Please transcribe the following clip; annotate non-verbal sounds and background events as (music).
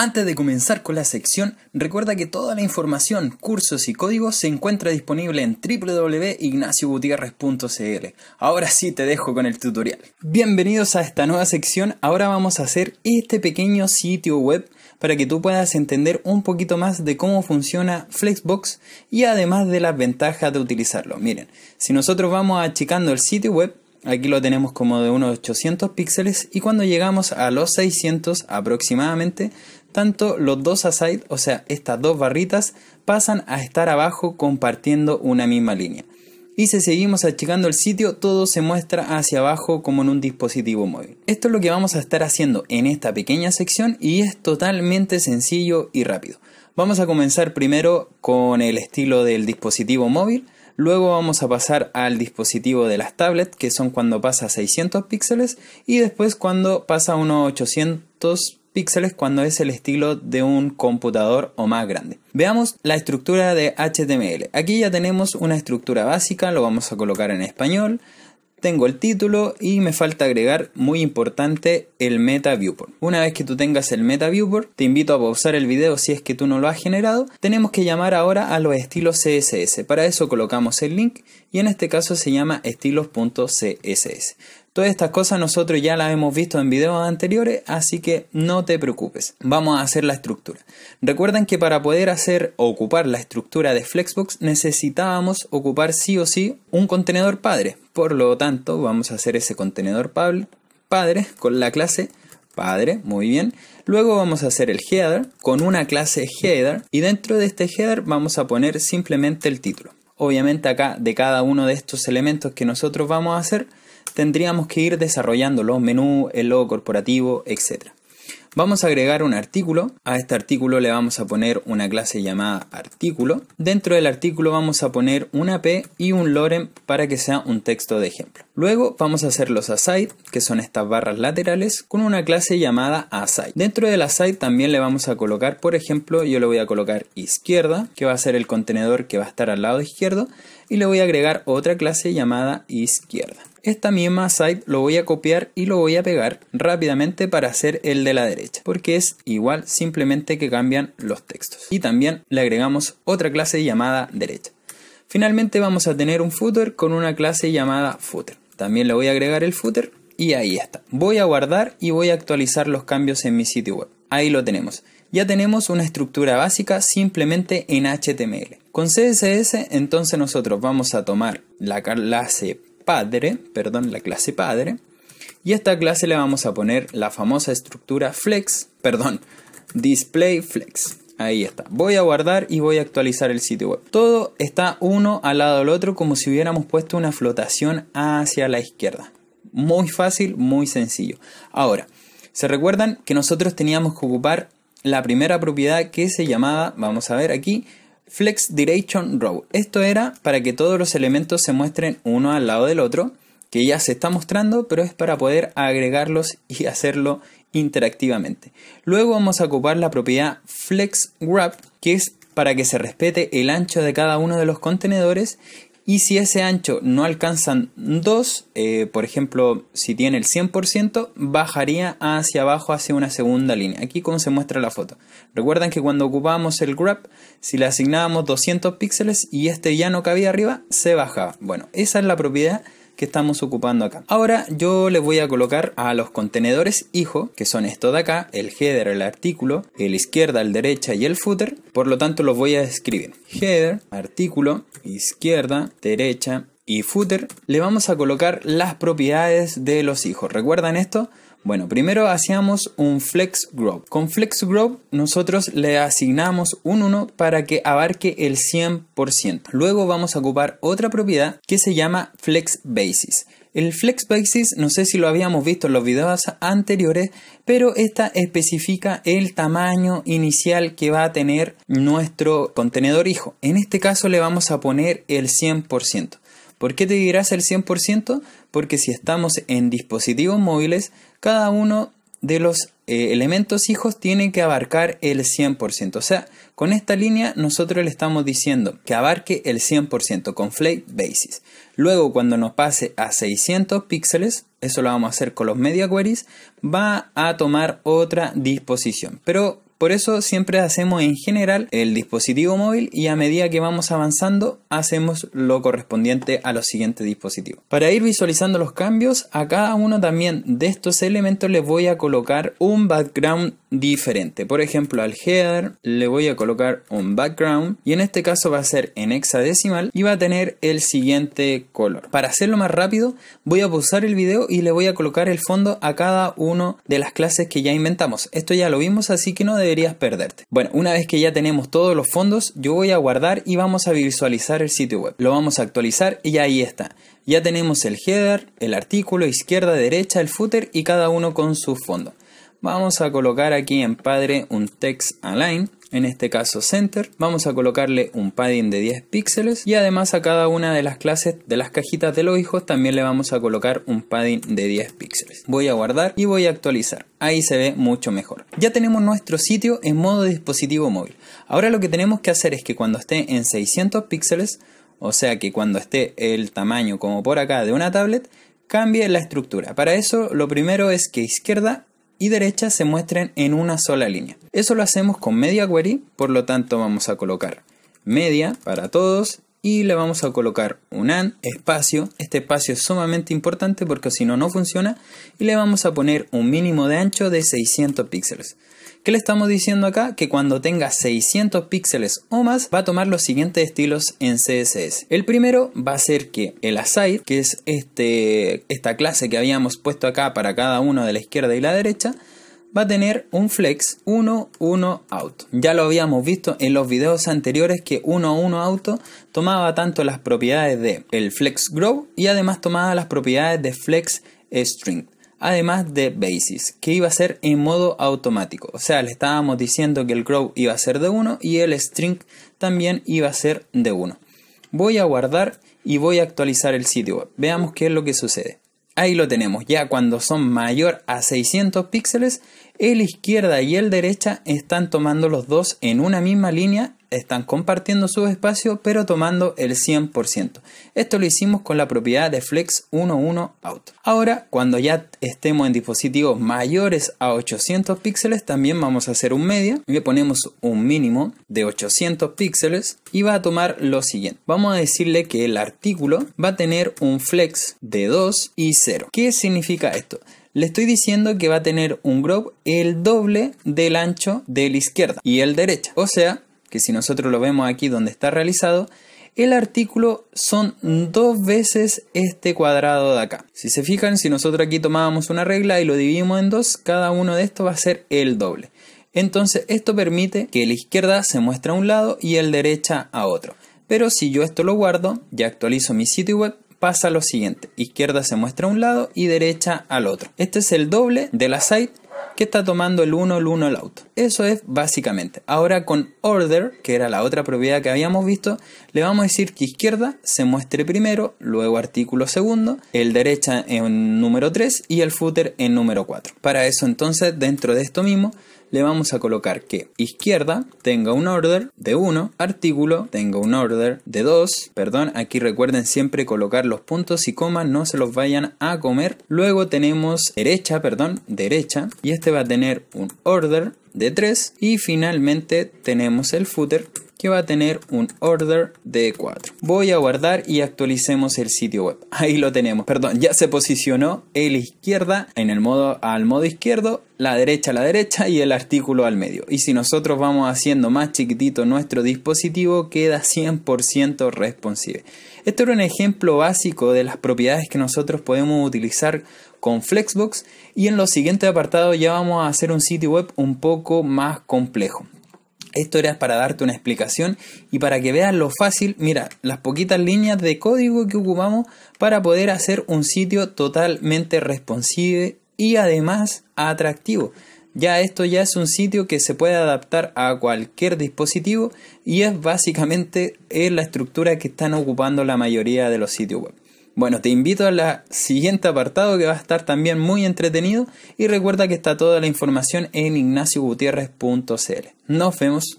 Antes de comenzar con la sección, recuerda que toda la información, cursos y códigos se encuentra disponible en www.ignaciogutierrez.cl. Ahora sí te dejo con el tutorial. Bienvenidos a esta nueva sección. Ahora vamos a hacer este pequeño sitio web para que tú puedas entender un poquito más de cómo funciona Flexbox y además de las ventajas de utilizarlo. Miren, si nosotros vamos achicando el sitio web, Aquí lo tenemos como de unos 800 píxeles y cuando llegamos a los 600 aproximadamente tanto los dos aside, o sea, estas dos barritas, pasan a estar abajo compartiendo una misma línea. Y si seguimos achicando el sitio, todo se muestra hacia abajo como en un dispositivo móvil. Esto es lo que vamos a estar haciendo en esta pequeña sección y es totalmente sencillo y rápido. Vamos a comenzar primero con el estilo del dispositivo móvil, luego vamos a pasar al dispositivo de las tablets, que son cuando pasa 600 píxeles, y después cuando pasa a unos 800 píxeles cuando es el estilo de un computador o más grande. Veamos la estructura de HTML. Aquí ya tenemos una estructura básica, lo vamos a colocar en español. Tengo el título y me falta agregar, muy importante, el meta viewport. Una vez que tú tengas el meta viewport, te invito a pausar el video si es que tú no lo has generado. Tenemos que llamar ahora a los estilos CSS. Para eso colocamos el link y en este caso se llama estilos.css. Todas estas cosas nosotros ya las hemos visto en videos anteriores, así que no te preocupes. Vamos a hacer la estructura. Recuerden que para poder hacer o ocupar la estructura de Flexbox necesitábamos ocupar sí o sí un contenedor padre. Por lo tanto, vamos a hacer ese contenedor padre con la clase padre, muy bien. Luego vamos a hacer el header con una clase header y dentro de este header vamos a poner simplemente el título. Obviamente acá de cada uno de estos elementos que nosotros vamos a hacer tendríamos que ir desarrollando los menús, el logo corporativo, etc. Vamos a agregar un artículo, a este artículo le vamos a poner una clase llamada artículo, dentro del artículo vamos a poner una P y un lorem para que sea un texto de ejemplo. Luego vamos a hacer los aside, que son estas barras laterales, con una clase llamada aside. Dentro del aside también le vamos a colocar, por ejemplo, yo le voy a colocar izquierda, que va a ser el contenedor que va a estar al lado izquierdo, y le voy a agregar otra clase llamada izquierda. Esta misma site lo voy a copiar y lo voy a pegar rápidamente para hacer el de la derecha, porque es igual simplemente que cambian los textos. Y también le agregamos otra clase llamada derecha. Finalmente vamos a tener un footer con una clase llamada footer. También le voy a agregar el footer y ahí está. Voy a guardar y voy a actualizar los cambios en mi sitio web. Ahí lo tenemos ya tenemos una estructura básica simplemente en HTML. Con CSS entonces nosotros vamos a tomar la clase padre, perdón, la clase padre. Y a esta clase le vamos a poner la famosa estructura flex, perdón, display flex. Ahí está. Voy a guardar y voy a actualizar el sitio web. Todo está uno al lado del otro como si hubiéramos puesto una flotación hacia la izquierda. Muy fácil, muy sencillo. Ahora, ¿se recuerdan que nosotros teníamos que ocupar la primera propiedad que se llamaba, vamos a ver aquí, Flex Direction Row. Esto era para que todos los elementos se muestren uno al lado del otro, que ya se está mostrando, pero es para poder agregarlos y (laughs) hacerlo interactivamente. Luego vamos a ocupar la propiedad Flex Wrap, que es para que se respete el ancho de cada uno de los contenedores y si ese ancho no alcanzan 2, eh, por ejemplo, si tiene el 100%, bajaría hacia abajo hacia una segunda línea. Aquí como se muestra la foto. Recuerdan que cuando ocupábamos el grab, si le asignábamos 200 píxeles y este ya no cabía arriba, se bajaba. Bueno, esa es la propiedad que estamos ocupando acá. Ahora yo le voy a colocar a los contenedores hijo, que son estos de acá, el header, el artículo, el izquierda, el derecha y el footer. Por lo tanto los voy a escribir. Header, artículo, izquierda, derecha y footer. Le vamos a colocar las propiedades de los hijos. ¿Recuerdan esto? Bueno, primero hacíamos un flex grow. Con flex grow nosotros le asignamos un 1 para que abarque el 100%. Luego vamos a ocupar otra propiedad que se llama flex basis. El flex basis, no sé si lo habíamos visto en los videos anteriores, pero esta especifica el tamaño inicial que va a tener nuestro contenedor hijo. En este caso le vamos a poner el 100%. ¿Por qué te dirás el 100%? Porque si estamos en dispositivos móviles, cada uno de los eh, elementos hijos tiene que abarcar el 100%. O sea, con esta línea nosotros le estamos diciendo que abarque el 100% con Flake Basis. Luego cuando nos pase a 600 píxeles, eso lo vamos a hacer con los media queries, va a tomar otra disposición. Pero por eso siempre hacemos en general el dispositivo móvil y a medida que vamos avanzando hacemos lo correspondiente a los siguientes dispositivos. Para ir visualizando los cambios, a cada uno también de estos elementos les voy a colocar un background diferente. Por ejemplo, al header le voy a colocar un background y en este caso va a ser en hexadecimal y va a tener el siguiente color. Para hacerlo más rápido, voy a pausar el video y le voy a colocar el fondo a cada uno de las clases que ya inventamos. Esto ya lo vimos, así que no deberías perderte. Bueno, una vez que ya tenemos todos los fondos, yo voy a guardar y vamos a visualizar el sitio web. Lo vamos a actualizar y ahí está. Ya tenemos el header, el artículo, izquierda, derecha, el footer y cada uno con su fondo. Vamos a colocar aquí en padre un text align en este caso Center, vamos a colocarle un padding de 10 píxeles y además a cada una de las clases de las cajitas de los hijos también le vamos a colocar un padding de 10 píxeles. Voy a guardar y voy a actualizar. Ahí se ve mucho mejor. Ya tenemos nuestro sitio en modo dispositivo móvil. Ahora lo que tenemos que hacer es que cuando esté en 600 píxeles, o sea que cuando esté el tamaño como por acá de una tablet, cambie la estructura. Para eso lo primero es que izquierda y derecha se muestren en una sola línea. Eso lo hacemos con media query, por lo tanto vamos a colocar media para todos y le vamos a colocar un AND espacio. Este espacio es sumamente importante porque si no, no funciona. Y le vamos a poner un mínimo de ancho de 600 píxeles. ¿Qué le estamos diciendo acá? Que cuando tenga 600 píxeles o más va a tomar los siguientes estilos en CSS. El primero va a ser que el aside, que es este, esta clase que habíamos puesto acá para cada uno de la izquierda y la derecha, va a tener un flex 1-1 auto, Ya lo habíamos visto en los videos anteriores que 1-1 auto tomaba tanto las propiedades de el flex grow y además tomaba las propiedades de flex eh, string. Además de basis, que iba a ser en modo automático. O sea, le estábamos diciendo que el grow iba a ser de 1 y el string también iba a ser de 1. Voy a guardar y voy a actualizar el sitio web. Veamos qué es lo que sucede. Ahí lo tenemos, ya cuando son mayor a 600 píxeles el izquierda y el derecha están tomando los dos en una misma línea, están compartiendo su espacio pero tomando el 100%. Esto lo hicimos con la propiedad de flex 11 out. Ahora, cuando ya estemos en dispositivos mayores a 800 píxeles, también vamos a hacer un media. Le ponemos un mínimo de 800 píxeles y va a tomar lo siguiente. Vamos a decirle que el artículo va a tener un flex de 2 y 0. ¿Qué significa esto? le estoy diciendo que va a tener un grove el doble del ancho de la izquierda y el derecha. O sea, que si nosotros lo vemos aquí donde está realizado, el artículo son dos veces este cuadrado de acá. Si se fijan, si nosotros aquí tomábamos una regla y lo dividimos en dos, cada uno de estos va a ser el doble. Entonces esto permite que la izquierda se muestre a un lado y el derecha a otro. Pero si yo esto lo guardo, ya actualizo mi sitio web, pasa lo siguiente. Izquierda se muestra a un lado y derecha al otro. Este es el doble de la side que está tomando el 1, el 1, el auto. Eso es básicamente. Ahora con order, que era la otra propiedad que habíamos visto, le vamos a decir que izquierda se muestre primero, luego artículo segundo, el derecha en número 3 y el footer en número 4. Para eso entonces, dentro de esto mismo, le vamos a colocar que izquierda tenga un order de 1, artículo tenga un order de 2, perdón, aquí recuerden siempre colocar los puntos y comas, no se los vayan a comer. Luego tenemos derecha, perdón, derecha, y este va a tener un order de 3 y finalmente tenemos el footer que va a tener un order de 4. Voy a guardar y actualicemos el sitio web. (laughs) Ahí lo tenemos. Perdón, ya se posicionó el izquierda en el modo al modo izquierdo, la derecha a la derecha y el artículo al medio. Y si nosotros vamos haciendo más chiquitito nuestro dispositivo, queda 100% responsive. Este era un ejemplo básico de las propiedades que nosotros podemos utilizar con Flexbox y en los siguientes apartados ya vamos a hacer un sitio web un poco más complejo. Esto era para darte una explicación y para que veas lo fácil, mira, las poquitas líneas de código que ocupamos para poder hacer un sitio totalmente responsive y además atractivo. Ya esto ya es un sitio que se puede adaptar a cualquier dispositivo y es básicamente la estructura que están ocupando la mayoría de los sitios web. Bueno, te invito al siguiente apartado que va a estar también muy entretenido y recuerda que está toda la información en ignaciogutierrez.cl. Nos vemos.